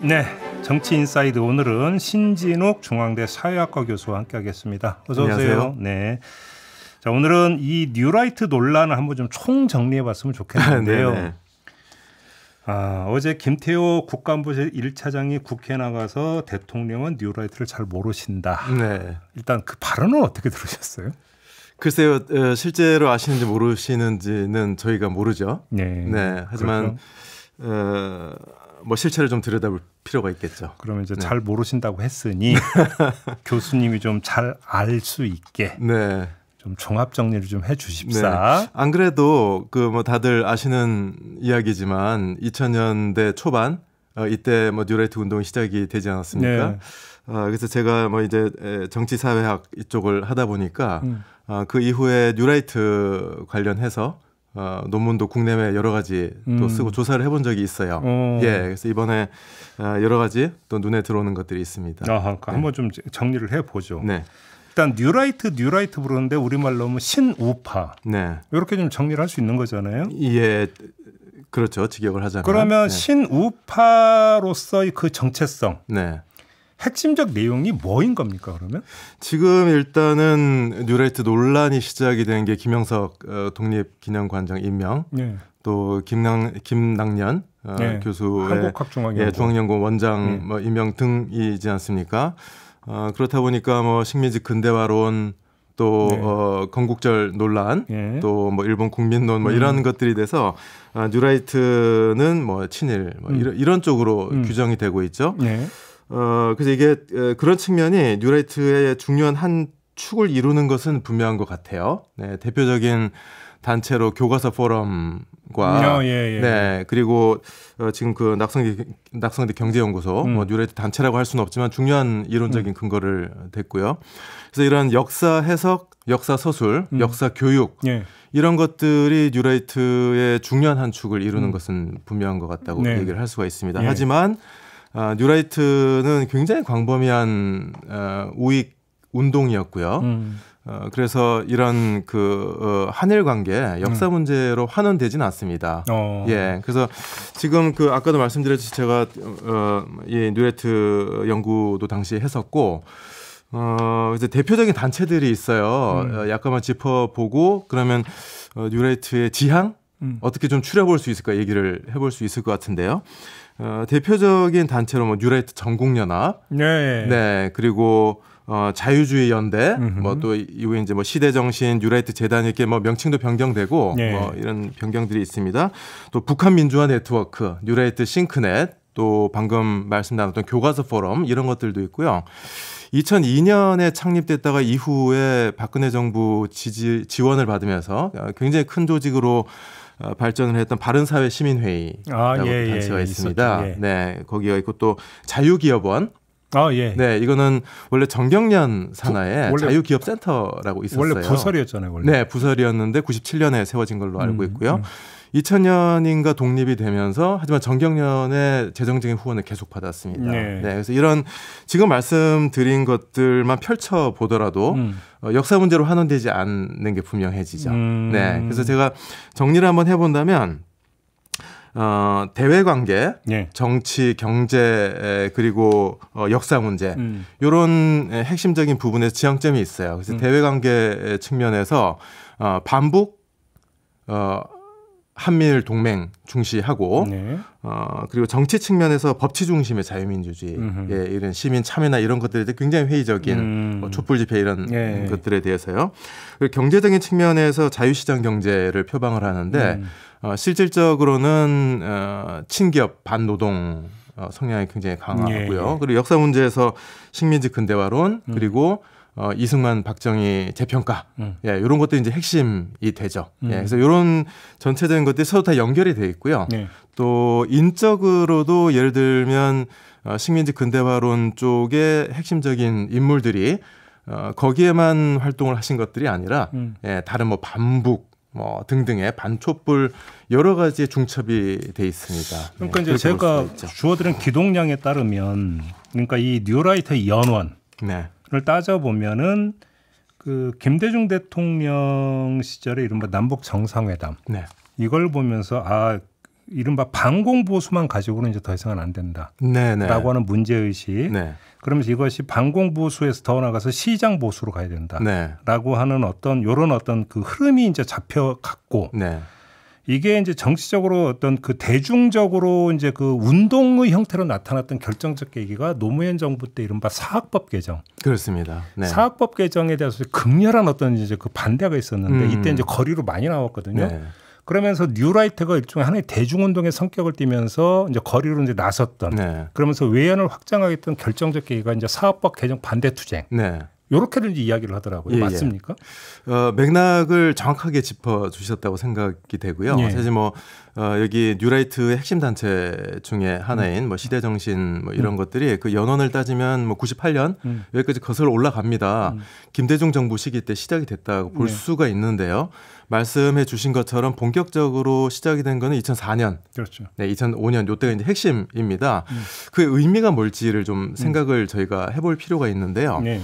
네, 정치 인사이드 오늘은 신진욱 중앙대 사회학과 교수와 함께하겠습니다. 어서 안녕하세요. 오세요. 네. 자, 오늘은 이 뉴라이트 논란을 한번 좀 총 정리해봤으면 좋겠는데요. 네, 네. 아, 어제 김태호 국가부실 1차장이 국회 에 나가서 대통령은 뉴라이트를 잘 모르신다. 네. 일단 그 발언은 어떻게 들으셨어요? 글쎄요, 어, 실제로 아시는지 모르시는지는 저희가 모르죠. 네. 네 하지만 그렇죠. 어, 뭐 실체를 좀 들여다볼 필요가 있겠죠. 그러면 이제 네. 잘 모르신다고 했으니 교수님이 좀 잘 알 수 있게 네. 좀 종합 정리를 좀 해주십사. 네. 안 그래도 그 뭐 다들 아시는 이야기지만 2000년대 초반 어, 이때 뭐 뉴라이트 운동이 시작이 되지 않았습니까? 네. 어, 그래서 제가 뭐 이제 정치사회학 이쪽을 하다 보니까 음. 어, 그 이후에 뉴라이트 관련해서 어, 논문도 국내외 여러 가지 또 음. 쓰고 조사를 해본 적이 있어요. 오. 어. 예, 그래서 이번에 어, 여러 가지 또 눈에 들어오는 것들이 있습니다. 아, 그러니까 네. 한번 좀 정리를 해보죠. 네. 일단 뉴라이트 뉴라이트 부르는데 우리말로 하면 신우파. 네. 이렇게 좀 정리를 할 수 있는 거잖아요. 예. 그렇죠. 직역을 하자면. 그러면 네. 신우파로서의 그 정체성. 네. 핵심적 내용이 뭐인 겁니까 그러면? 지금 일단은 뉴라이트 논란이 시작이 된 게 김영석 어, 독립기념관장 임명, 네. 또김낭 김낙년 어, 네. 교수의 중앙연구. 예, 중앙연구 원장 원 네. 뭐 임명 등이지 않습니까? 어, 그렇다 보니까 뭐 식민지 근대화론 또 네. 어, 건국절 논란, 예. 또뭐 일본 국민론 뭐 음. 이런 것들이 돼서 아, 뉴라이트는 뭐 친일 뭐 음. 이런, 이런 쪽으로 음. 규정이 되고 있죠. 예. 어, 그래서 이게 어, 그런 측면이 뉴라이트의 중요한 한 축을 이루는 것은 분명한 것 같아요. 네, 대표적인 단체로 교과서 포럼과 음. 어, 예, 예. 네 그리고 어, 지금 그 낙성대 낙성대 경제연구소 음. 뭐뉴라이트 단체라고 할 수는 없지만 중요한 이론적인 음. 근거를 댔고요. 그래서 이런 역사 해석, 역사 서술, 음. 역사 교육 예. 이런 것들이 뉴라이트의 중요한 한 축을 이루는 음. 것은 분명한 것 같다고 네. 얘기를 할 수가 있습니다. 예. 하지만 어, 뉴라이트는 굉장히 광범위한 어, 우익 운동이었고요. 음. 어, 그래서 이런 그 어, 한일 관계 역사 음. 문제로 환원되지는 않습니다. 어. 예, 그래서 지금 그 아까도 말씀드렸듯이 제가 어, 예, 뉴레트 연구도 당시에 했었고. 어, 이제 대표적인 단체들이 있어요. 음. 어, 약간만 짚어보고, 그러면, 어, 뉴라이트의 지향? 음. 어떻게 좀 추려볼 수 있을까 얘기를 해볼 수 있을 것 같은데요. 어, 대표적인 단체로 뭐 뉴라이트 전국연합, 네, 네 그리고 어, 자유주의 연대, 뭐또 이후에 이제 뭐 시대정신, 뉴라이트 재단 이렇게 뭐 명칭도 변경되고 네. 뭐 이런 변경들이 있습니다. 또 북한 민주화 네트워크, 뉴라이트 싱크넷, 또 방금 말씀 나눴던 교과서 포럼 이런 것들도 있고요. 2002년에 창립됐다가 이후에 박근혜 정부 지지 지원을 받으면서 어, 굉장히 큰 조직으로 어, 발전을 했던 바른사회 시민회의라고 아, 예, 예 단체가 예, 있습니다. 예. 네, 거기가 있고 또 자유기업원 아, 예. 네, 이거는 원래 정경련 산하에 자유기업센터라고 있었어요. 원래 부설이었잖아요, 원래. 네, 부설이었는데 97년에 세워진 걸로 알고 음, 있고요. 음. 2000년인가 독립이 되면서 하지만 정경련의 재정적인 후원을 계속 받았습니다. 네. 네 그래서 이런 지금 말씀드린 것들만 펼쳐 보더라도 음. 어, 역사 문제로 환원되지 않는 게 분명해지죠. 음. 네. 그래서 제가 정리를 한번 해본다면 어, 대외 관계, 예. 네. 정치, 경제 그리고 어, 역사 문제 음. 이런 핵심적인 부분에 지향점이 있어요. 그래서 음. 대외 관계 측면에서 어, 반복 어, 한미일 동맹 중시하고 네. 어, 그리고 정치 측면에서 법치 중심의 자유민주주의 예, 이런 시민 참여나 이런 것들에 대해 굉장히 회의적인 음. 뭐 촛불 집회 이런 예. 것들에 대해서요. 그리고 경제적인 측면에서 자유시장 경제를 표방을 하는데 음. 어, 실질적으로는 어, 친기업 반노동 어, 성향이 굉장히 강하고요. 예. 그리고 역사 문제에서 식민지 근대화론 음. 그리고 어, 이승만, 박정희 재평가 음. 예, 이런 것들이 이제 핵심이 되죠. 예, 음. 예, 그래서 이런 전체적인 것들이 서로 다 연결이 돼 있고요. 네. 또 인적으로도 예를 들면 어, 식민지 근대화론 쪽의 핵심적인 인물들이 어, 거기에만 활동을 하신 것들이 아니라 음. 예, 다른 뭐 반북 뭐 등등의 반촛불 여러 가지의 중첩이 돼 있습니다. 예, 그러니까 네, 이제 제가 주어들은 기동량에 따르면 그러니까 이 뉴라이트의 연원 네. 부분을 따져보면은 그 김대중 대통령 시절에 이른바 남북 정상회담 네. 이걸 보면서 아 이른바 반공 보수만 가지고는 이제 더 이상은 안 된다라고 네, 네. 하는 문제 의식. 네. 그러면서 이것이 반공 보수에서 더 나가서 시장 보수로 가야 된다라고 네. 하는 어떤 요런 어떤 그 흐름이 이제 잡혀 갔고 네. 이게 이제 정치적으로 어떤 그 대중적으로 이제 그 운동의 형태로 나타났던 결정적 계기가 노무현 정부 때 이른바 사학법 개정. 그렇습니다. 네. 사학법 개정에 대해서 극렬한 어떤 이제 그 반대가 있었는데 음. 이때 이제 거리로 많이 나왔거든요. 네. 그러면서 뉴라이트가 일종의 하나의 대중운동의 성격을 띠면서 이제 거리로 이제 나섰던 네. 그러면서 외연을 확장하겠던 결정적 계기가 이제 사업법 개정 반대 투쟁. 네. 요렇게를 이야기를 하더라고요. 예, 예. 맞습니까? 예. 어, 맥락을 정확하게 짚어 주셨다고 생각이 되고요. 예. 사실 뭐 어, 여기 뉴라이트의 핵심 단체 중에 하나인 음. 뭐 시대 정신 뭐 이런 음. 것들이 그 연원을 따지면 뭐 98년 음. 여기까지 거슬러 올라갑니다. 음. 김대중 정부 시기 때 시작이 됐다고 볼 네. 수가 있는데요. 말씀해 주신 것처럼 본격적으로 시작이 된 거는 2004년. 그렇죠. 네, 2005년 요때가 이제 핵심입니다. 음. 그 의미가 뭘지를 좀 음. 생각을 저희가 해볼 필요가 있는데요. 네.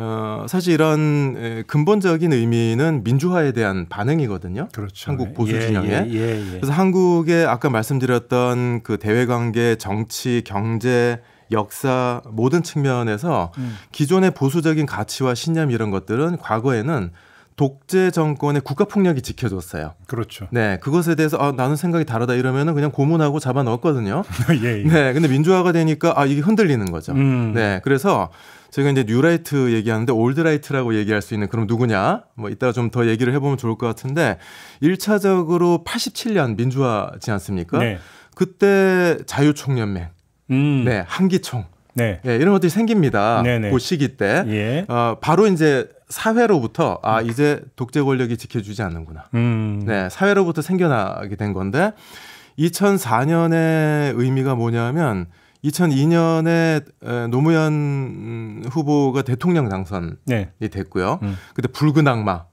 어, 사실 이런 근본적인 의미는 민주화에 대한 반응이거든요. 그렇죠. 한국 보수 예, 진영에. 예, 예, 예, 그래서 한국의 아까 말씀드렸던 그 대외 관계, 정치, 경제, 역사 모든 측면에서 음. 기존의 보수적인 가치와 신념 이런 것들은 과거에는 독재 정권의 국가 폭력이 지켜줬어요. 그렇죠. 네, 그것에 대해서 아, 나는 생각이 다르다 이러면은 그냥 고문하고 잡아 넣었거든요. 예, 예. 네, 근데 민주화가 되니까 아 이게 흔들리는 거죠. 음. 네, 그래서 저희가 이제 뉴라이트 얘기하는데 올드라이트라고 얘기할 수 있는 그럼 누구냐? 뭐 이따가 좀 더 얘기를 해보면 좋을 것 같은데 1차적으로 87년 민주화지 않습니까? 네. 그때 자유총연맹, 음. 네, 한기총. 네. 네. 이런 것들이 생깁니다. 네네. 네. 그 시기 때. 예. 어, 바로 이제 사회로부터 아 이제 독재 권력이 지켜주지 않는구나. 음. 네, 사회로부터 생겨나게 된 건데 2004년의 의미가 뭐냐면 2002년에 노무현 음, 후보가 대통령 당선이 네. 됐고요. 음. 그때 붉은 악마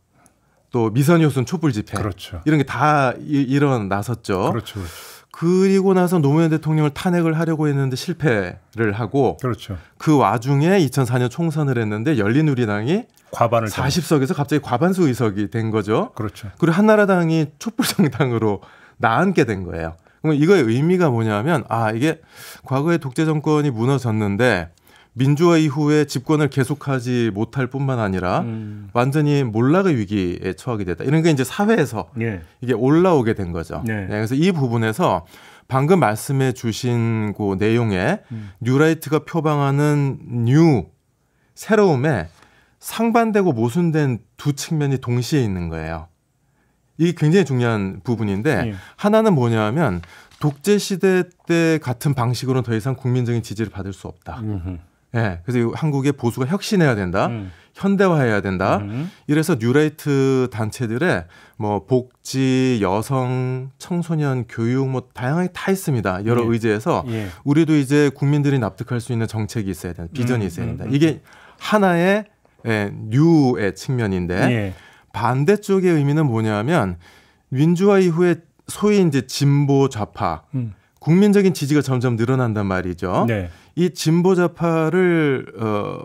또 미선 효순 촛불 집회 그렇죠. 이런 게 다일어나섰죠 그렇죠, 그렇죠. 그리고 나서 노무현 대통령을 탄핵을 하려고 했는데 실패를 하고 그렇죠. 그 와중에 2004년 총선을 했는데 열린우리당이 과반을 40석에서 갑자기 과반수 의석이 된 거죠. 그렇죠. 그리고 한나라당이 촛불정당으로 나앉게 된 거예요. 그러 이거의 의미가 뭐냐면 아 이게 과거에 독재 정권이 무너졌는데 민주화 이후에 집권을 계속하지 못할 뿐만 아니라 음. 완전히 몰락의 위기에 처하게 됐다. 이런 게 이제 사회에서 예. 이게 올라오게 된 거죠. 예. 네, 그래서 이 부분에서 방금 말씀해 주신 그 내용에 음. 뉴라이트가 표방하는 뉴 새로움에 상반되고 모순된 두 측면이 동시에 있는 거예요. 이게 굉장히 중요한 부분인데 예. 하나는 뭐냐하면 독재 시대 때 같은 방식으로는 더 이상 국민적인 지지를 받을 수 없다. 음흠. 예, 그래서 한국의 보수가 혁신해야 된다. 음. 현대화해야 된다. 음. 이래서 뉴라이트 단체들의 뭐 복지, 여성, 청소년, 교육 뭐 다양하게 다 있습니다. 여러 예. 의제에서 예. 우리도 이제 국민들이 납득할 수 있는 정책이 있어야 된다. 비전이 음, 있어야 음, 된다. 음. 이게 음. 하나의 예, 뉴의 측면인데 예. 반대쪽의 의미는 뭐냐면 민주화 이후에 소위 이제 진보 좌파 음. 국민적인 지지가 점점 늘어난단 말이죠. 네. 이 진보 좌파를 어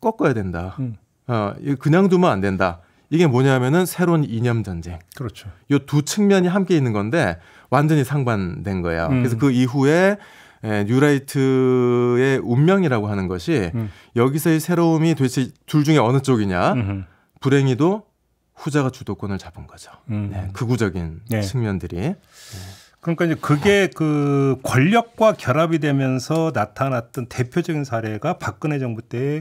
꺾어야 된다. 음. 어 그냥 두면 안 된다. 이게 뭐냐면은 새로운 이념 전쟁. 그렇죠. 요두 측면이 함께 있는 건데 완전히 상반된 거예요. 음. 그래서 그 이후에 에, 예, 뉴라이트의 운명이라고 하는 것이 음. 여기서의 새로움이 도대체 둘 중에 어느 쪽이냐. 음흠. 불행히도 후자가 주도권을 잡은 거죠. 음. 네, 극우적인 네. 측면들이. 네. 그러니까 이제 그게 네. 그 권력과 결합이 되면서 나타났던 대표적인 사례가 박근혜 정부 때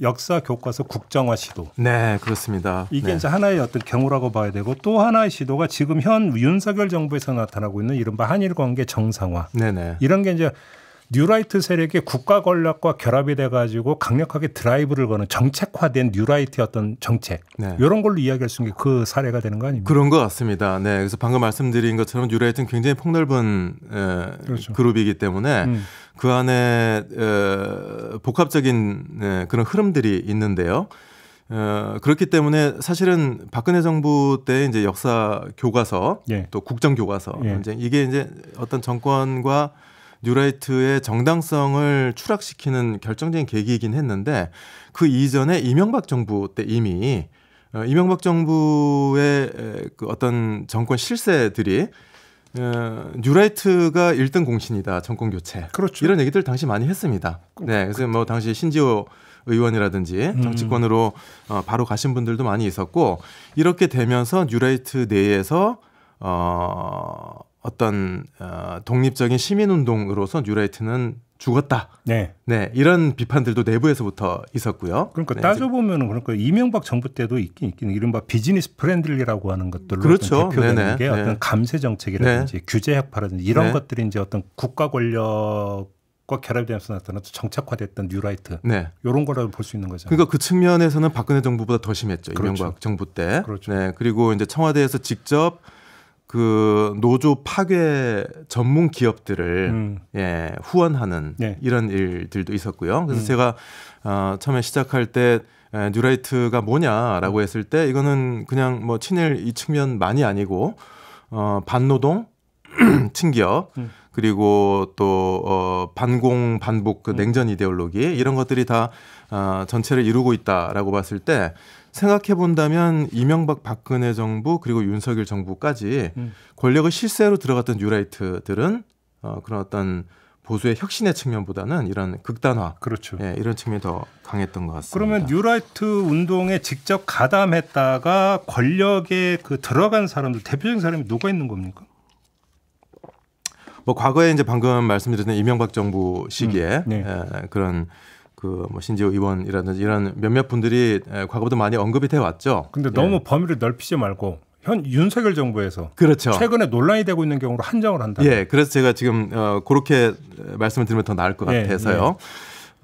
역사 교과서 국정화 시도. 네, 그렇습니다. 이게 네. 이제 하나의 어떤 경우라고 봐야 되고 또 하나의 시도가 지금 현 윤석열 정부에서 나타나고 있는 이른바 한일 관계 정상화. 네네. 네. 이런 게 이제 뉴라이트 세력의 국가 권력과 결합이 돼가지고 강력하게 드라이브를 거는 정책화된 뉴라이트의 어떤 정책 네. 이런 걸로 이야기할 수 있는 게 그 사례가 되는 거 아닙니까? 그런 것 같습니다. 네, 그래서 방금 말씀드린 것처럼 뉴라이트는 굉장히 폭넓은 에, 그렇죠. 그룹이기 때문에 음. 그 안에 에, 복합적인 에, 네, 그런 흐름들이 있는데요. 어, 그렇기 때문에 사실은 박근혜 정부 때 이제 역사 교과서 예. 또 국정 교과서 예. 이제 이게 이제 어떤 정권과 뉴라이트의 정당성을 추락시키는 결정적인 계기이긴 했는데 그 이전에 이명박 정부 때 이미 어, 이명박 정부의 그 어떤 정권 실세들이 어, 뉴라이트가 1등 공신이다 정권 교체 그렇죠. 이런 얘기들 당시 많이 했습니다. 네, 그 그래서 뭐 당시 신지호 의원이라든지 음. 정치권으로 어, 바로 가신 분들도 많이 있었고 이렇게 되면서 뉴라이트 내에서 어 어떤 어, 독립적인 시민운동으로서 뉴라이트는 죽었다. 네. 네. 이런 비판들도 내부에서부터 있었고요. 그러니까 네, 따져보면 그러니까 이명박 정부 때도 있긴 있긴 이른바 비즈니스 프렌들리라고 하는 것들로 그렇죠. 대표되는 네네. 게 네. 어떤 감세 정책이라든지 네. 규제 약파라든지 이런 네. 것들이 이제 어떤 국가 권력 과 결합되면서 나타나서 정착화됐던 뉴라이트 네. 이런 거라도 볼수 있는 거죠. 그러니까 그 측면에서는 박근혜 정부보다 더 심했죠 그렇죠. 이명박 정부 때. 그렇죠. 네 그리고 이제 청와대에서 직접 그 노조 파괴 전문 기업들을 음. 예, 후원하는 네. 이런 일들도 있었고요. 그래서 음. 제가 어, 처음에 시작할 때 에, 뉴라이트가 뭐냐라고 했을 때 이거는 그냥 뭐 친일 이 측면만이 아니고 어, 반노동 친기업 음. 그리고 또 어, 반공 반복 그 음. 냉전 이데올로기 이런 것들이 다 어, 전체를 이루고 있다라고 봤을 때 생각해 본다면 이명박 박근혜 정부 그리고 윤석열 정부까지 음. 권력을 실세로 들어갔던 뉴라이트들은 어, 그런 어떤 보수의 혁신의 측면보다는 이런 극단화, 그렇죠. 예, 이런 측면이 더 강했던 것 같습니다. 그러면 뉴라이트 운동에 직접 가담했다가 권력에 그 들어간 사람들 대표적인 사람이 누가 있는 겁니까? 뭐 과거에 이제 방금 말씀드렸던 이명박 정부 시기에 음, 네. 예, 그런 그뭐 신지호 의원이라든지 이런 몇몇 분들이 과거부터 많이 언급이 돼 왔죠. 근데 예. 너무 예. 범위를 넓히지 말고 현 윤석열 정부에서 그렇죠. 최근에 논란이 되고 있는 경우로 한정을 한다. 예, 그래서 제가 지금 어 그렇게 말씀을 드리면 더 나을 것 예, 같아서요. 예.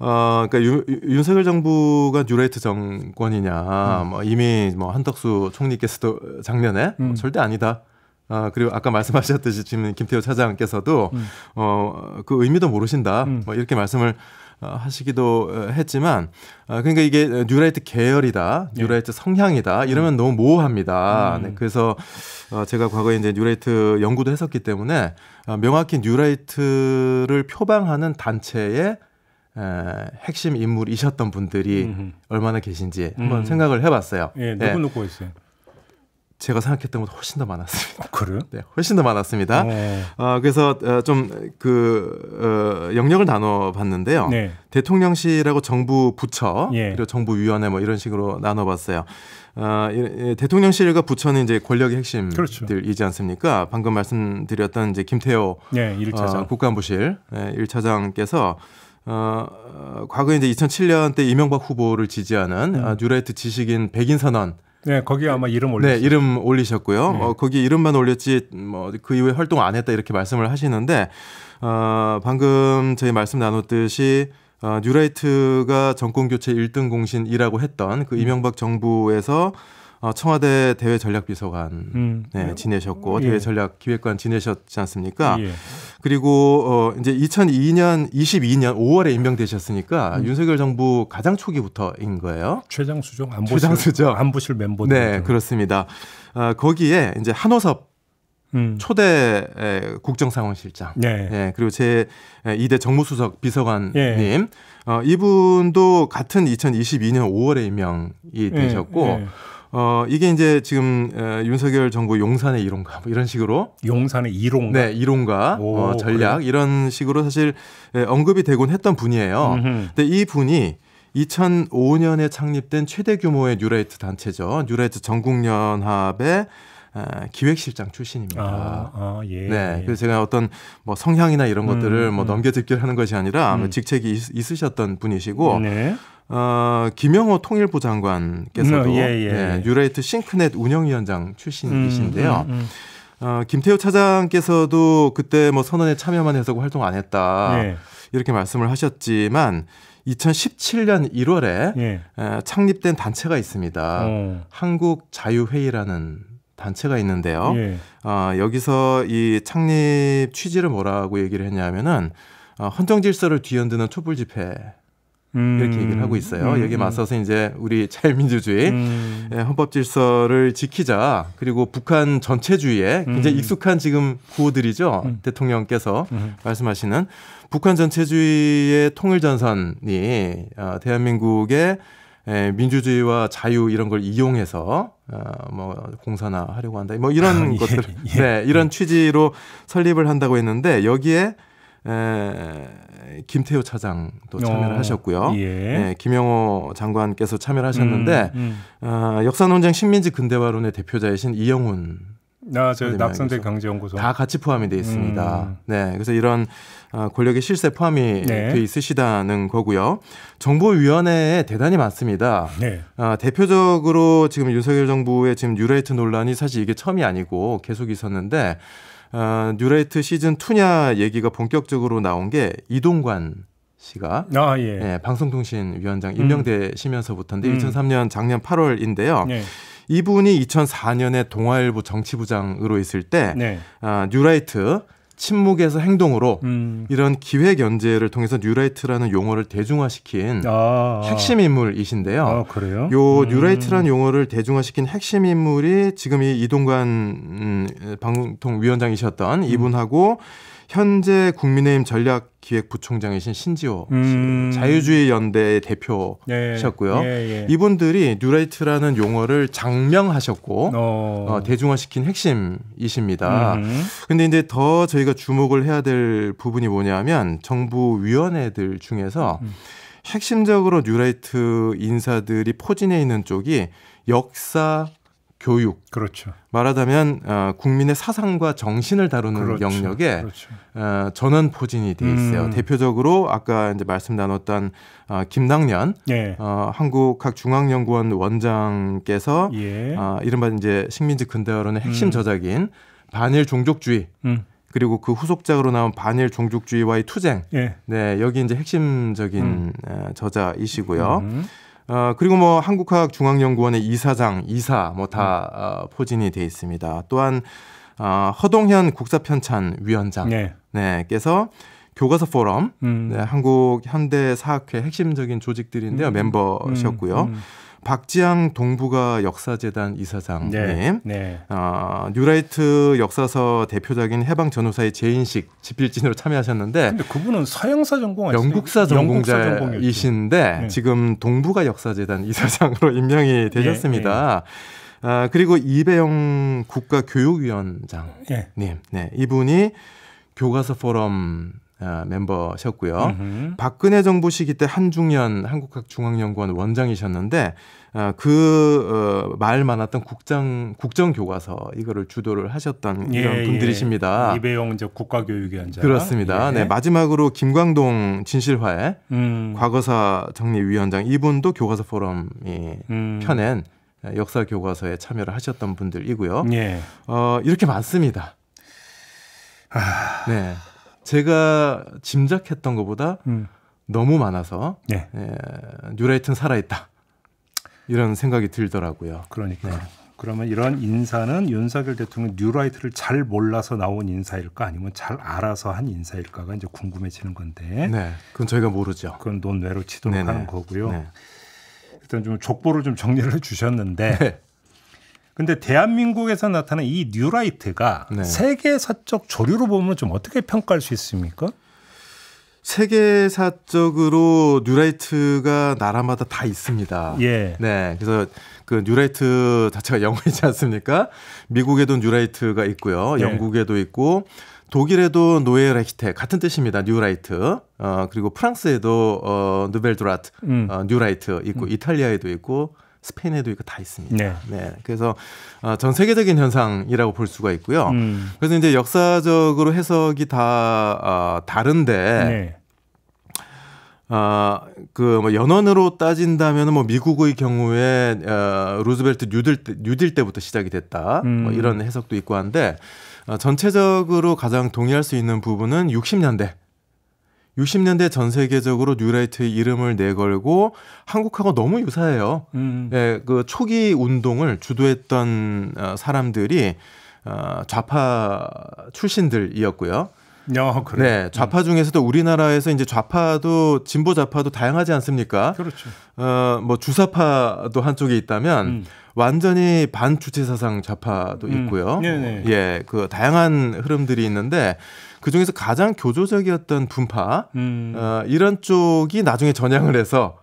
어, 그니까 유, 윤석열 정부가 뉴레이트 정권이냐, 음. 뭐 이미 뭐 한덕수 총리께서도 작년에 뭐 음. 뭐 절대 아니다. 아, 그리고 아까 말씀하셨듯이 지금 김태호 차장께서도 음. 어, 그 의미도 모르신다. 음. 뭐 이렇게 말씀을 어, 하시기도 어, 했지만 어, 그러니까 이게 뉴라이트 계열이다, 네. 뉴라이트 성향이다 음. 이러면 너무 모호합니다. 음. 네, 그래서 제가 과거에 이제 뉴라이트 연구도 했었기 때문에 명확히 뉴라이트를 표방하는 단체의 핵심 인물이셨던 분들이 음흠. 얼마나 계신지 한번 음 생각을 해봤어요. 예, 네. 누구 예. 놓고 있어요? 제가 생각했던 것보다 훨씬 더 많았습니다. 아, 그래요? 네, 훨씬 더 많았습니다. 네. 어, 그래서 어, 좀그 어, 영역을 나눠봤는데요. 네. 대통령실하고 정부 부처 예. 그리고 정부 위원회 뭐 이런 식으로 나눠봤어요. 어, 대통령실과 부처는 이제 권력의 핵심들이지 그렇죠. 않습니까? 방금 말씀드렸던 이제 김태호 네, 1차장. 어, 국간부실 네, 1차장께서 어, 과거 이제 2007년 때 이명박 후보를 지지하는 음. 아, 뉴라이트 지식인 백인 선언 네, 거기 에 아마 이름 올렸어요. 네, 이름 올리셨고요. 네. 어, 거기 이름만 올렸지 뭐 그 이후에 활동 안 했다 이렇게 말씀을 하시는데 어, 방금 저희 말씀 나눴듯이 어, 뉴라이트가 정권 교체 1등 공신이라고 했던 그 음. 이명박 정부에서 음. 어, 청와대 대외 전략 비서관 음. 네, 지내셨고 예. 대외 전략 기획관 지내셨지 않습니까? 예. 그리고 어 이제 2002년 22년 5월에 임명되셨으니까 음. 윤석열 정부 가장 초기부터인 거예요. 최장수정 안보실 최장수정. 안보실 멤버 네, 그렇습니다. 어, 거기에 이제 한호섭 음. 초대 국정상황실장, 네. 예, 그리고 제 2대 정무수석 비서관님, 예. 어, 이분도 같은 2022년 5월에 임명이 되셨고, 예, 예, 예. 어, 이게 이제 지금 어, 윤석열 정부 용산의 이론가 뭐 이런 식으로 용산의 이론가 네, 이론가 어, 오, 어, 전략 그래 이런 식으로 사실 에, 언급이 되곤 했던 분이에요. 근데 이 분이 2005년에 창립된 최대 규모의 뉴라이트 단체죠. 뉴라이트 전국연합의 아, 기획실장 출신입니다. 아, 아, 예, 네, 그래서 제가 어떤 뭐 성향이나 이런 음, 것들을 뭐 음. 넘겨듣기를 하는 것이 아니라 음. 직책이 있, 으셨던 분이시고. 네. 어, 김영호 통일부 장관께서도 음, 예, 예. 유레이트 네, 예. 싱크넷 운영위원장 출신이신데요. 음, 음, 음, 어, 김태호 차장께서도 그때 뭐 선언에 참여만 해서 활동 안 했다. 네. 이렇게 말씀을 하셨지만 2017년 1월에 예. 에, 창립된 단체가 있습니다. 어. 한국 자유회의라는 단체가 있는데요. 예. 어, 여기서 이 창립 취지를 뭐라고 얘기를 했냐면은 어, 헌정 질서를 뒤흔드는 촛불 집회 음. 이렇게 얘기를 하고 있어요. 음. 여기 음. 맞서서 이제 우리 자유민주주의 음. 예, 헌법 질서를 지키자 그리고 북한 전체주의에 음. 굉장히 익숙한 지금 구호들이죠. 음. 대통령께서 말씀하시는 북한 전체주의의 통일 전선이 어, 대한민국의 예, 민주주의와 자유 이런 걸 이용해서 어뭐 공사나 하려고 한다 뭐 이런 아, 예. 것들 예, 예. 네 이런 예. 취지로 설립을 한다고 했는데 여기에 에, 김태호 차장도 어, 참여를 어, 하셨고요. 예. 네, 김영호 장관께서 참여를 하셨는데 음, 음. 어, 역사 논쟁 식민지 근대화론의 대표자이신 이영훈 아, 저희 낙선대 강제연구소 다 같이 포함이 돼 있습니다. 음. 네, 그래서 이런 어, 권력의 실세 포함이 네. 돼 있으시다는 거고요. 정보위원회에 대단히 많습니다. 네. 아, 대표적으로 지금 윤석열 정부의 지금 뉴레이트 논란이 사실 이게 처음이 아니고 계속 있었는데 어, 뉴레이트 시즌 2냐 얘기가 본격적으로 나온 게 이동관 씨가 아, 예. 예 네, 방송통신위원장 임명되시면서부터인데 음. 2003년 작년 8월인데요. 예. 이분이 2004년에 동아일보 정치부장으로 있을 때 네. 아, 뉴라이트 침묵에서 행동으로 음. 이런 기획 연재를 통해서 뉴라이트라는 용어를 대중화시킨 아, 아. 핵심 인물이신데요. 아, 그래요? 요 음. 뉴라이트라는 용어를 대중화시킨 핵심 인물이 지금 이 이동관 음, 방통위원장이셨던 음. 이분하고 현재 국민의힘 전략기획부총장이신 신지호 음. 자유주의 연대 대표셨고요. 예. 예, 예. 이분들이 뉴라이트라는 용어를 장명하셨고 어. 어, 대중화시킨 핵심이십니다. 음. 근데 이제 더 저희가 주목을 해야 될 부분이 뭐냐면 정부 위원회들 중에서 음. 핵심적으로 뉴라이트 인사들이 포진해 있는 쪽이 역사, 교육. 그렇죠. 말하자면 어, 국민의 사상과 정신을 다루는 그렇죠. 영역에 그렇죠. 어, 전원 포진이 돼 있어요. 음. 대표적으로 아까 이제 말씀 나눴던 어, 김당년 예. 어, 한국학중앙연구원 원장께서 예. 어, 이른바 이제 식민지 근대화론의 핵심 음. 저작인 반일 종족주의 음. 그리고 그 후속작으로 나온 반일 종족주의와의 투쟁. 예. 네 여기 이제 핵심적인 음. 저자이시고요. 음. 어, 그리고 뭐 한국학중앙연구원의 이사장, 이사 뭐다 음. 어, 포진이 돼 있습니다. 또한 어, 허동현 국사편찬 위원장 네. 네, 께서 교과서 포럼 음. 네, 한국 현대 사학회 핵심적인 조직들인데요 음. 멤버셨고요. 음. 박지향 동북아 역사재단 이사장님, 네. 네. 어, 뉴라이트 역사서 대표작인 해방 전후사의 재인식 집필진으로 참여하셨는데, 근데 그분은 서양사 전공 아니 영국사 전공자이신데 네. 지금 동북아 역사재단 이사장으로 임명이 네, 되셨습니다. 네. 아, 그리고 이배영 국가교육위원장님, 네, 네 이분이 교과서 포럼 어, 멤버셨고요. 음흠. 박근혜 정부 시기 때 한중연 한국학중앙연구원 원장이셨는데 아, 그, 어, 그말 많았던 국장 국정 교과서 이거를 주도를 하셨던 예, 이런 예. 분들이십니다. 예. 이배용 이제 국가교육위원장 그렇습니다. 예. 네 마지막으로 김광동 진실화의 음. 과거사 정리위원장 이분도 교과서 포럼이 음. 펴낸 역사 교과서에 참여를 하셨던 분들이고요. 예. 어, 이렇게 많습니다. 아... 네. 제가 짐작했던 것보다 음. 너무 많아서 네. 예, 뉴라이트는 살아있다 이런 생각이 들더라고요. 그러니까 네. 그러면 이런 인사는 윤석열 대통령 뉴라이트를 잘 몰라서 나온 인사일까 아니면 잘 알아서 한 인사일까가 이제 궁금해지는 건데. 네, 그건 저희가 모르죠. 그건 논외로 치도록 네네. 하는 거고요. 네. 일단 좀 족보를 좀 정리를 해주셨는데 네. 근데 대한민국에서 나타난 이 뉴라이트가 네. 세계사적 조류로 보면 좀 어떻게 평가할 수 있습니까? 세계사적으로 뉴라이트가 나라마다 다 있습니다. 예. 네. 그래서 그 뉴라이트 자체가 영어이지 않습니까? 미국에도 뉴라이트가 있고요. 예. 영국에도 있고 독일에도 노에 레히테 같은 뜻입니다. 뉴라이트. 어 그리고 프랑스에도 어 누벨드라트 음. 어 뉴라이트 있고 음. 이탈리아에도 있고 스페인에도 있고 다 있습니다. 네. 네. 그래서 어, 전 세계적인 현상이라고 볼 수가 있고요. 음. 그래서 이제 역사적으로 해석이 다 어, 다른데 네. 아, 그, 뭐, 연원으로 따진다면, 은 뭐, 미국의 경우에, 어, 루즈벨트 뉴딜, 때, 뉴딜 때부터 시작이 됐다. 뭐 음. 뭐, 이런 해석도 있고 한데, 어, 전체적으로 가장 동의할 수 있는 부분은 60년대. 60년대 전 세계적으로 뉴라이트의 이름을 내걸고 한국하고 너무 유사해요. 음. 예, 그 초기 운동을 주도했던 어, 사람들이 어, 좌파 출신들이었고요. 어, 그래. 네, 음. 좌파 중에서도 우리나라에서 이제 좌파도 진보 좌파도 다양하지 않습니까? 그렇죠. 어, 뭐 주사파도 한쪽에 있다면 음. 완전히 반주체 사상 좌파도 음. 있고요. 네 예, 그 다양한 흐름들이 있는데 그 중에서 가장 교조적이었던 분파 음. 어, 이런 쪽이 나중에 전향을 해서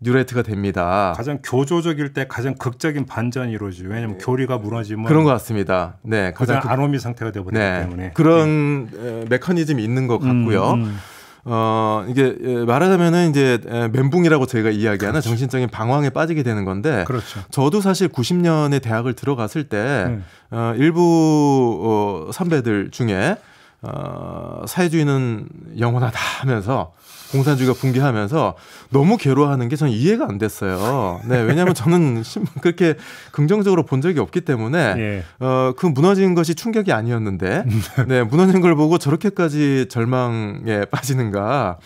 뉴레트가 됩니다. 가장 교조적일 때 가장 극적인 반전이 이루어지죠. 왜냐하면 네. 교리가 무너지면 그런 것 같습니다. 네, 가장, 가장 그, 아노미 상태가 되버리기 네. 때문에 그런 네. 메커니즘이 있는 것 음, 같고요. 음, 어 이게 말하자면은 이제 멘붕이라고 저희가 이야기하는 그렇죠. 정신적인 방황에 빠지게 되는 건데 그렇죠. 저도 사실 90년에 대학을 들어갔을 때 음. 어, 일부 어, 선배들 중에 어, 사회주의는 영원하다 하면서 공산주의가 붕괴하면서 너무 괴로워하는 게 저는 이해가 안 됐어요. 네, 왜냐하면 저는 그렇게 긍정적으로 본 적이 없기 때문에 예. 어, 그 무너진 것이 충격이 아니었는데 네, 무너진 걸 보고 저렇게까지 절망에 빠지는가.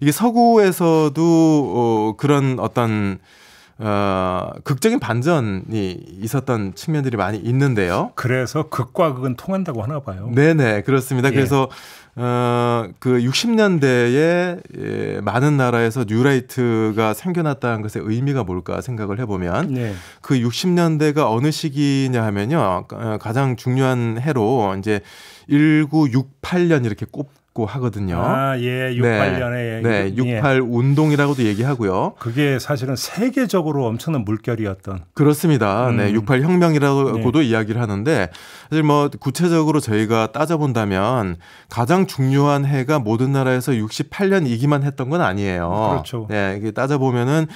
이게 서구에서도 어, 그런 어떤 어, 극적인 반전이 있었던 측면들이 많이 있는데요. 그래서 극과 극은 통한다고 하나 봐요. 네네 그렇습니다. 예. 그래서 어, 그 60년대에 예, 많은 나라에서 뉴라이트가 생겨났다는 것의 의미가 뭘까 생각을 해보면 예. 그 60년대가 어느 시기냐 하면요 가장 중요한 해로 이제 1968년 이렇게 꼽 있고 하거든요. 아, 예. 68년에. 네. 네. 68 예. 운동이라고도 얘기하고요. 그게 사실은 세계적으로 엄청난 물결이었던. 그렇습니다. 네, 음. 네. 68 혁명이라고도 네. 이야기를 하는데 사실 뭐 구체적으로 저희가 따져본다면 가장 중요한 해가 모든 나라에서 68년이기만 했던 건 아니에요. 그렇죠. 네. 이게 따져보면은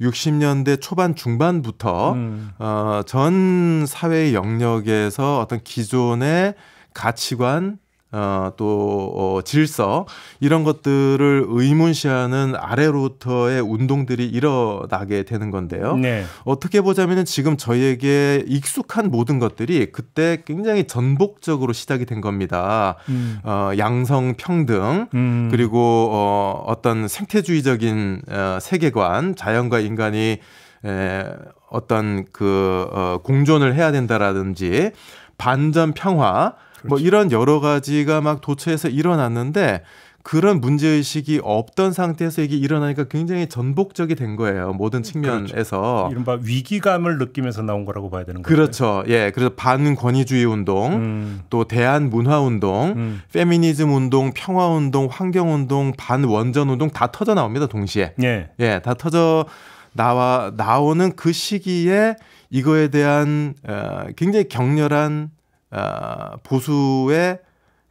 60년대 초반 중반부터 음. 어, 전 사회 영역에서 어떤 기존의 가치관 어, 또 어, 질서 이런 것들을 의문시하는 아래로부터의 운동들이 일어나게 되는 건데요. 네. 어떻게 보자면은 지금 저희에게 익숙한 모든 것들이 그때 굉장히 전복적으로 시작이 된 겁니다. 음. 어, 양성 평등 음. 그리고 어, 어떤 생태주의적인 어, 세계관 자연과 인간이 에, 어떤 그 어, 공존을 해야 된다라든지 반전 평화 뭐 그렇죠. 뭐 이런 여러 가지가 막 도처에서 일어났는데 그런 문제의식이 없던 상태에서 이게 일어나니까 굉장히 전복적이 된 거예요. 모든 그렇죠. 측면에서. 그렇죠. 이른바 위기감을 느끼면서 나온 거라고 봐야 되는 거죠. 그렇죠. 예. 그래서 반권위주의 운동, 음. 또 대한문화운동, 음. 페미니즘 운동, 평화운동, 환경운동, 반원전운동 다 터져 나옵니다. 동시에. 예. 예. 다 터져 나와, 나오는 그 시기에 이거에 대한 어, 굉장히 격렬한 어, 보수의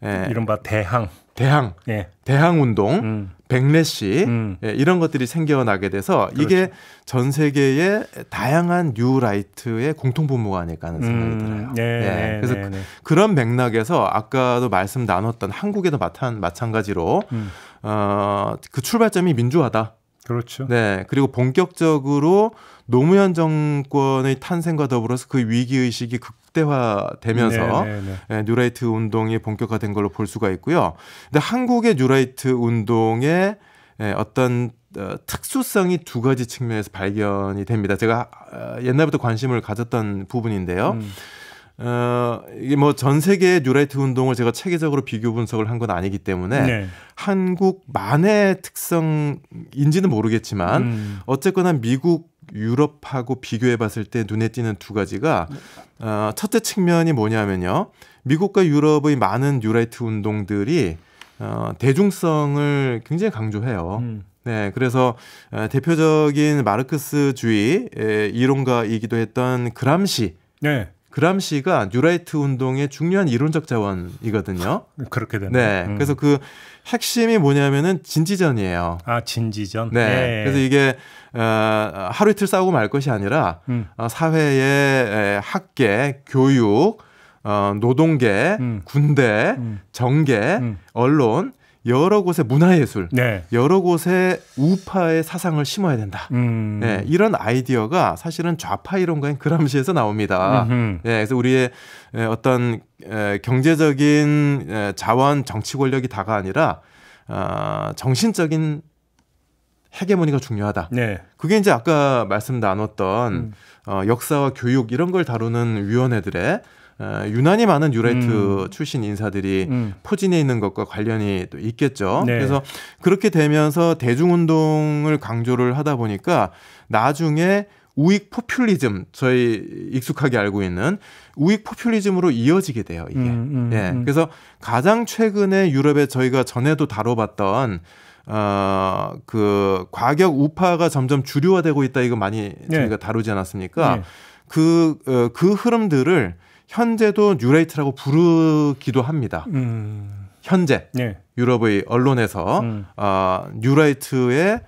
예. 이른바 대항 대항 예. 대항 운동 음. 백래시 음. 예, 이런 것들이 생겨나게 돼서 그렇죠. 이게 전 세계의 다양한 뉴라이트의 공통 분모가 아닐까 하는 생각이 음. 들어요. 예, 예. 그래서 네, 네. 그런 맥락에서 아까도 말씀 나눴던 한국에도 마찬, 마찬가지로 음. 어, 그 출발점이 민주화다. 그렇죠. 네. 그리고 본격적으로 노무현 정권의 탄생과 더불어서 그 위기 의식이 극 극대화되면서 네, 네, 네. 예, 뉴라이트 운동이 본격화된 걸로 볼 수가 있고요. 근데 한국의 뉴라이트 운동의 예, 어떤 어, 특수성이 두 가지 측면에서 발견이 됩니다. 제가 어, 옛날부터 관심을 가졌던 부분인데요. 음. 어, 이게 뭐 전 세계의 뉴라이트 운동을 제가 체계적으로 비교 분석을 한 건 아니기 때문에 네. 한국만의 특성인지는 모르겠지만 음. 어쨌거나 미국 유럽하고 비교해 봤을 때 눈에 띄는 두 가지가 어, 첫째 측면이 뭐냐면요. 미국과 유럽의 많은 뉴라이트 운동들이 어, 대중성을 굉장히 강조해요. 음. 네, 그래서 어, 대표적인 마르크스주의 이론가이기도 했던 그람시. 네. 그람시가 뉴라이트 운동의 중요한 이론적 자원이거든요. 그렇게 되네. 네. 음. 그래서 그 핵심이 뭐냐면은 진지전이에요. 아, 진지전. 네. 네. 그래서 이게 어, 하루 이틀 싸우고 말 것이 아니라 음. 어, 사회의 학계, 교육, 어, 노동계, 음. 군대, 음. 정계, 음. 언론 여러 곳의 문화예술, 네. 여러 곳의 우파의 사상을 심어야 된다. 음. 네, 이런 아이디어가 사실은 좌파 이론가인 그람시에서 나옵니다. 네, 그래서 우리의 어떤 경제적인 자원, 정치 권력이 다가 아니라 어, 정신적인 헤게모니가 중요하다. 네. 그게 이제 아까 말씀 나눴던 음. 어, 역사와 교육 이런 걸 다루는 위원회들의 어, 유난히 많은 유라이트 음. 출신 인사들이 음. 포진해 있는 것과 관련이 또 있겠죠. 네. 그래서 그렇게 되면서 대중운동을 강조를 하다 보니까 나중에 우익 포퓰리즘 저희 익숙하게 알고 있는 우익 포퓰리즘으로 이어지게 돼요 이게. 음, 음 예. 음. 그래서 가장 최근에 유럽에 저희가 전에도 다뤄봤던 어, 그 과격 우파가 점점 주류화되고 있다 이거 많이 네. 저희가 다루지 않았습니까? 그그 네. 그, 어, 그 흐름들을 현재도 뉴라이트라고 부르기도 합니다. 음. 현재 네. 유럽의 언론에서 음. 어, 뉴라이트의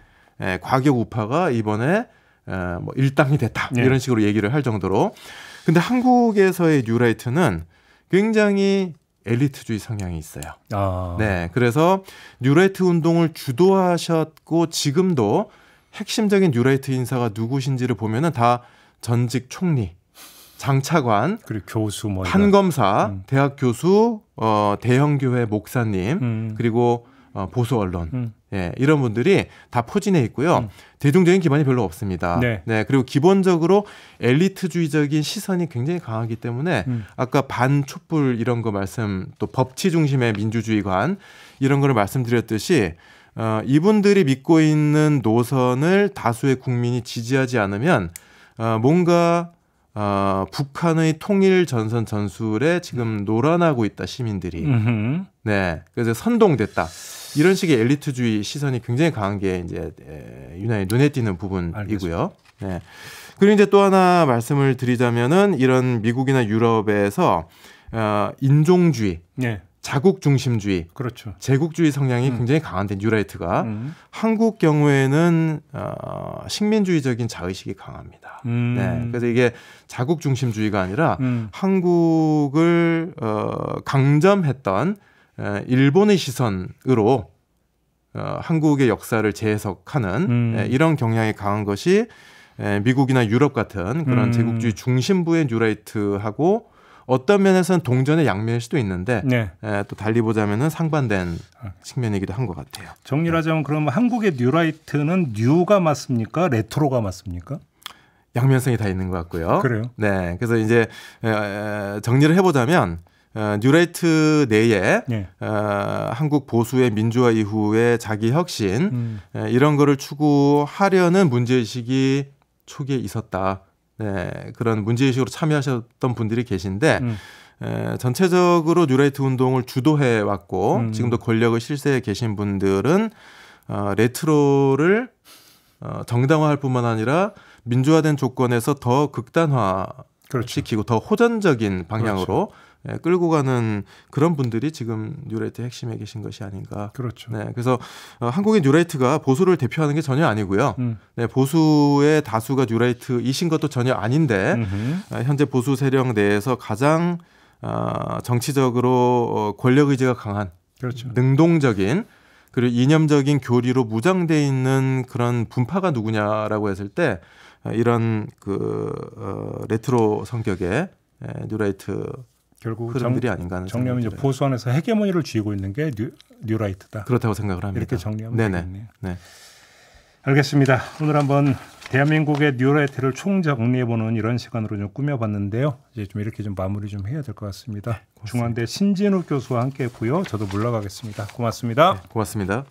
에, 예, 과격 우파가 이번에 에, 어, 뭐 일당이 됐다 네. 이런 식으로 얘기를 할 정도로 근데 한국에서의 뉴라이트는 굉장히 엘리트주의 성향이 있어요. 아. 네, 그래서 뉴레이트 운동을 주도하셨고 지금도 핵심적인 뉴레이트 인사가 누구신지를 보면은 다 전직 총리, 장차관, 그리고 교수, 뭐 판검사, 음. 대학 교수, 어, 대형 교회 목사님, 음. 그리고 어, 보수 언론, 음. 예, 이런 분들이 다 포진해 있고요. 음. 대중적인 기반이 별로 없습니다. 네. 네 그리고 기본적으로 엘리트주의적인 시선이 굉장히 강하기 때문에 음. 아까 반 촛불 이런 거 말씀 또 법치 중심의 민주주의관 이런 거를 말씀드렸듯이 어, 이분들이 믿고 있는 노선을 다수의 국민이 지지하지 않으면 어, 뭔가 어, 북한의 통일 전선 전술에 지금 노란하고 있다 시민들이 네 그래서 선동됐다 이런 식의 엘리트주의 시선이 굉장히 강한 게 이제 유난히 눈에 띄는 부분이고요. 네. 그리고 이제 또 하나 말씀을 드리자면은 이런 미국이나 유럽에서 어, 인종주의 네. 자국 중심주의, 그렇죠. 제국주의 성향이 음. 굉장히 강한데 뉴라이트가 음. 한국 경우에는 어, 식민주의적인 자의식이 강합니다. 음. 네, 그래서 이게 자국 중심주의가 아니라 음. 한국을 어, 강점했던 에, 어, 일본의 시선으로 어, 한국의 역사를 재해석하는 에, 음. 예, 이런 경향이 강한 것이 에, 예, 미국이나 유럽 같은 그런 음. 제국주의 중심부의 뉴라이트하고 어떤 면에서는 동전의 양면일 수도 있는데 네. 에, 예, 또 달리 보자면은 상반된 아. 측면이기도 한 것 같아요. 정리하자면 네. 그럼 한국의 뉴라이트는 뉴가 맞습니까? 레트로가 맞습니까? 양면성이 다 있는 것 같고요. 그래요? 네. 그래서 이제 정리를 해보자면 어, 뉴라이트 내에 네. 어, 한국 보수의 민주화 이후의 자기 혁신 음. 이런 거를 추구하려는 문제의식이 초기에 있었다. 네, 그런 문제의식으로 참여하셨던 분들이 계신데 음. 에, 예, 전체적으로 뉴라이트 운동을 주도해 왔고 음. 지금도 권력을 실세해 계신 분들은 어, 레트로를 어, 정당화할 뿐만 아니라 민주화된 조건에서 더 극단화 그렇죠. 시키고 더 호전적인 방향으로 그렇죠. 예, 끌고 가는 그런 분들이 지금 뉴라이트 핵심에 계신 것이 아닌가. 그렇죠. 네, 그래서 어, 한국의 뉴라이트가 보수를 대표하는 게 전혀 아니고요. 음. 네, 보수의 다수가 뉴라이트이신 것도 전혀 아닌데 어, 현재 보수 세력 내에서 가장 어, 정치적으로 어, 권력 의지가 강한, 그렇죠. 능동적인 그리고 이념적인 교리로 무장돼 있는 그런 분파가 누구냐라고 했을 때 어, 이런 그 어, 레트로 성격의 예, 뉴라이트 결국 흐들이 정, 아닌가 하는 정리하면 이제 보수 안에서 헤게모니를 쥐고 있는 게 뉴, 라이트다 그렇다고 생각을 합니다. 이렇게 정리하면 네네. 되겠네요. 네. 알겠습니다. 오늘 한번 대한민국의 뉴라이트를 총정리해보는 이런 시간으로 좀 꾸며봤는데요. 이제 좀 이렇게 좀 마무리 좀 해야 될 것 같습니다. 네, 고맙습니다. 중앙대 신진욱 교수와 함께했고요. 저도 물러가겠습니다. 고맙습니다. 네, 고맙습니다.